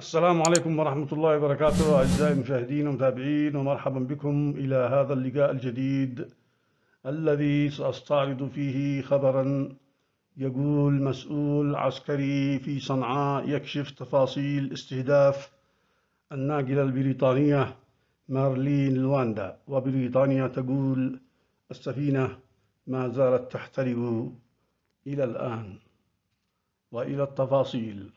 السلام عليكم ورحمة الله وبركاته أعزائي المشاهدين ومتابعين ومرحبا بكم إلى هذا اللقاء الجديد الذي سأستعرض فيه خبرا يقول مسؤول عسكري في صنعاء يكشف تفاصيل استهداف الناقلة البريطانية مارلين لواندا وبريطانيا تقول السفينة ما زالت تحترق إلى الآن وإلى التفاصيل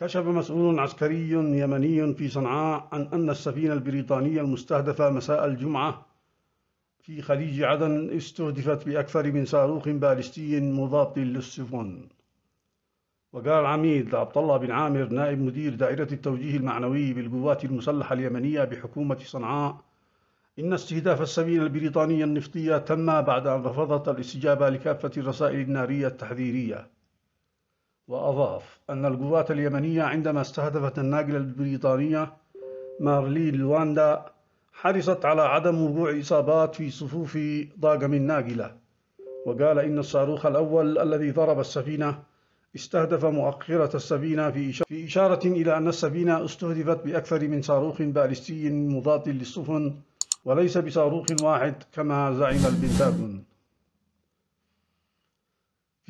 كشف مسؤول عسكري يمني في صنعاء عن أن السفينة البريطانية المستهدفة مساء الجمعة في خليج عدن استهدفت بأكثر من صاروخ باليستي مضاد للسفن وقال عميد عبد الله بن عامر نائب مدير دائرة التوجيه المعنوي بالقوات المسلحة اليمنية بحكومة صنعاء إن استهداف السفينة البريطانية النفطية تم بعد أن رفضت الاستجابة لكافة الرسائل النارية التحذيرية وأضاف أن القوات اليمنية عندما استهدفت الناقلة البريطانية مارلين لواندا حرصت على عدم وقوع إصابات في صفوف طاقم الناقلة وقال إن الصاروخ الأول الذي ضرب السفينة استهدف مؤخرة السفينة في إشارة إلى أن السفينة استهدفت بأكثر من صاروخ باليستي مضاد للسفن وليس بصاروخ واحد كما زعم البنتاغون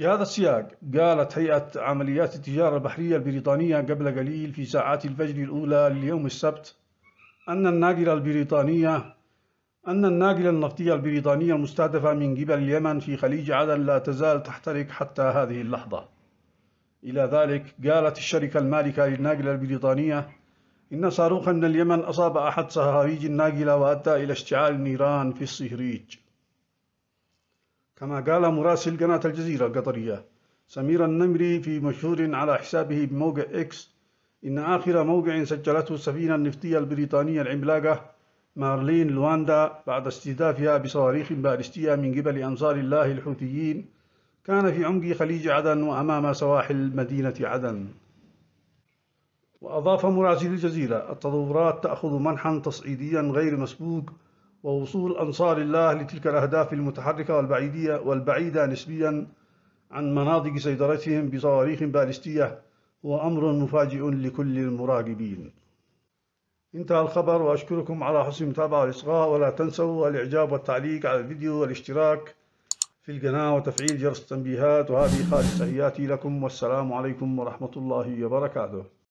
في هذا السياق قالت هيئة عمليات التجارة البحرية البريطانية قبل قليل في ساعات الفجر الأولى ليوم السبت أن الناقلة البريطانية أن الناقلة النفطية البريطانية المستهدفة من قبل اليمن في خليج عدن لا تزال تحترق حتى هذه اللحظة إلى ذلك قالت الشركة المالكة للناقلة البريطانية إن صاروخا من اليمن أصاب أحد صهاريج الناقلة وأدى إلى اشتعال النيران في الصهريج كما قال مراسل قناة الجزيرة القطرية سمير النمري في مشهور على حسابه بموقع إكس إن آخر موقع سجلته السفينة النفطية البريطانية العملاقة مارلين لواندا بعد استهدافها بصواريخ بالستية من قبل أنصار الله الحوثيين كان في عمق خليج عدن وأمام سواحل مدينة عدن وأضاف مراسل الجزيرة التظاهرات تأخذ منحا تصعيديا غير مسبوق ووصول أنصار الله لتلك الأهداف المتحركة والبعيدية والبعيدة نسبيا عن مناطق سيطرتهم بصواريخ بالستية هو أمر مفاجئ لكل المراقبين انتهى الخبر وأشكركم على حسن المتابعة والإصغاء ولا تنسوا الإعجاب والتعليق على الفيديو والاشتراك في القناة وتفعيل جرس التنبيهات وهذه خالص تحياتي لكم والسلام عليكم ورحمة الله وبركاته